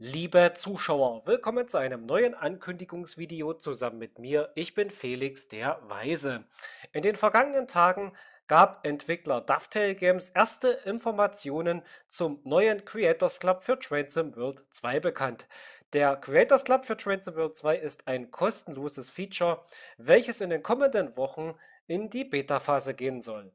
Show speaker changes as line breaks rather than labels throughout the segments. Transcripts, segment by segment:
Liebe Zuschauer, willkommen zu einem neuen Ankündigungsvideo zusammen mit mir. Ich bin Felix der Weise. In den vergangenen Tagen gab Entwickler Dovetail Games erste Informationen zum neuen Creators Club für Transom World 2 bekannt. Der Creators Club für Transom World 2 ist ein kostenloses Feature, welches in den kommenden Wochen in die Beta-Phase gehen soll.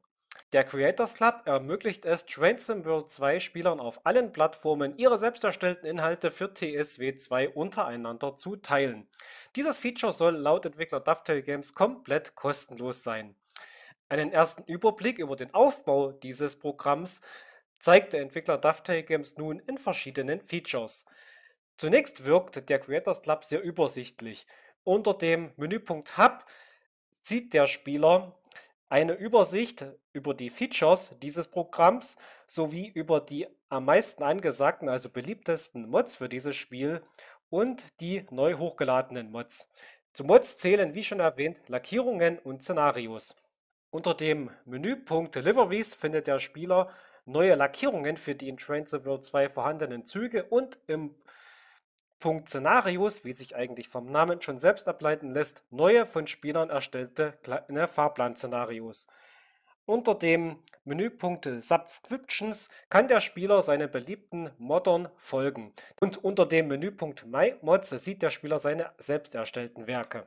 Der Creators Club ermöglicht es Train World 2 Spielern auf allen Plattformen, ihre selbst erstellten Inhalte für TSW 2 untereinander zu teilen. Dieses Feature soll laut Entwickler Dovetail Games komplett kostenlos sein. Einen ersten Überblick über den Aufbau dieses Programms zeigt der Entwickler Dovetail Games nun in verschiedenen Features. Zunächst wirkt der Creators Club sehr übersichtlich. Unter dem Menüpunkt Hub sieht der Spieler eine Übersicht über die Features dieses Programms sowie über die am meisten angesagten, also beliebtesten Mods für dieses Spiel und die neu hochgeladenen Mods. Zu Mods zählen, wie schon erwähnt, Lackierungen und Szenarios. Unter dem Menüpunkt Deliveries findet der Spieler neue Lackierungen für die in Transit World 2 vorhandenen Züge und im Szenarios, wie sich eigentlich vom Namen schon selbst ableiten lässt, neue von Spielern erstellte kleine äh, Fahrplanszenarios. Unter dem Menüpunkt Subscriptions kann der Spieler seinen beliebten Moddern folgen. Und unter dem Menüpunkt My Mods sieht der Spieler seine selbst erstellten Werke.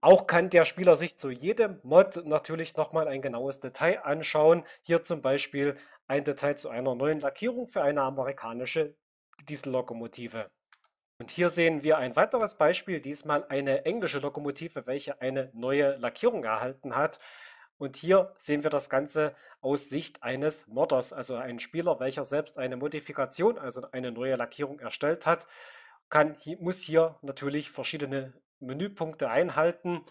Auch kann der Spieler sich zu jedem Mod natürlich nochmal ein genaues Detail anschauen. Hier zum Beispiel ein Detail zu einer neuen Lackierung für eine amerikanische Diesellokomotive. Und hier sehen wir ein weiteres Beispiel, diesmal eine englische Lokomotive, welche eine neue Lackierung erhalten hat. Und hier sehen wir das Ganze aus Sicht eines Modders, also ein Spieler, welcher selbst eine Modifikation, also eine neue Lackierung erstellt hat, kann, muss hier natürlich verschiedene Menüpunkte einhalten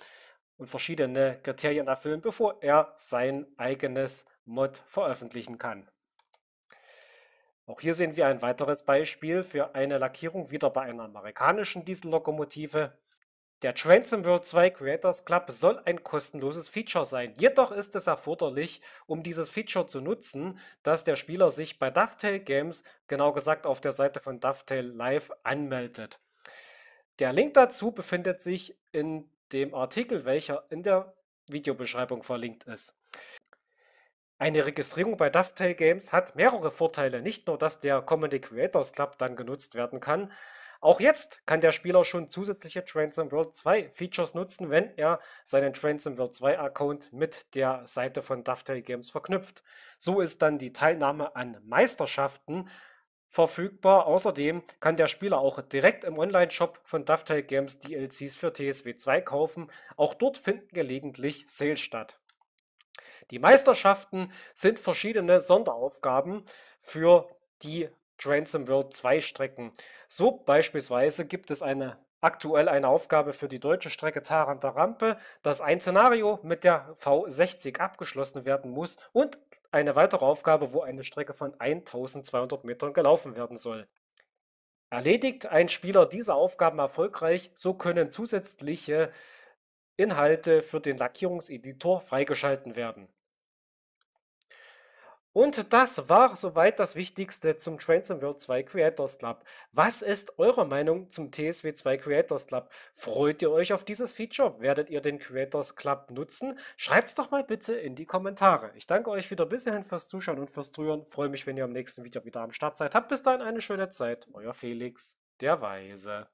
und verschiedene Kriterien erfüllen, bevor er sein eigenes Mod veröffentlichen kann. Auch hier sehen wir ein weiteres Beispiel für eine Lackierung wieder bei einer amerikanischen Diesellokomotive. Der Transom World 2 Creators Club soll ein kostenloses Feature sein. Jedoch ist es erforderlich, um dieses Feature zu nutzen, dass der Spieler sich bei Dovetail Games, genau gesagt auf der Seite von Dovetail Live, anmeldet. Der Link dazu befindet sich in dem Artikel, welcher in der Videobeschreibung verlinkt ist. Eine Registrierung bei Dovetail Games hat mehrere Vorteile. Nicht nur, dass der Comedy Creators Club dann genutzt werden kann. Auch jetzt kann der Spieler schon zusätzliche Trains World 2 Features nutzen, wenn er seinen Trains World 2 Account mit der Seite von Dovetail Games verknüpft. So ist dann die Teilnahme an Meisterschaften verfügbar. Außerdem kann der Spieler auch direkt im Online-Shop von Dovetail Games DLCs für TSW 2 kaufen. Auch dort finden gelegentlich Sales statt. Die Meisterschaften sind verschiedene Sonderaufgaben für die Transom World 2 Strecken. So beispielsweise gibt es eine aktuell eine Aufgabe für die deutsche Strecke Taranter Rampe, dass ein Szenario mit der V60 abgeschlossen werden muss und eine weitere Aufgabe, wo eine Strecke von 1200 Metern gelaufen werden soll. Erledigt ein Spieler diese Aufgaben erfolgreich, so können zusätzliche Inhalte für den Lackierungseditor freigeschalten werden. Und das war soweit das Wichtigste zum Transam World 2 Creators Club. Was ist eure Meinung zum TSW 2 Creators Club? Freut ihr euch auf dieses Feature? Werdet ihr den Creators Club nutzen? Schreibt es doch mal bitte in die Kommentare. Ich danke euch wieder bis hierhin fürs Zuschauen und fürs Zuhören. Freue mich, wenn ihr im nächsten Video wieder am Start seid. Habt bis dahin eine schöne Zeit. Euer Felix, der Weise.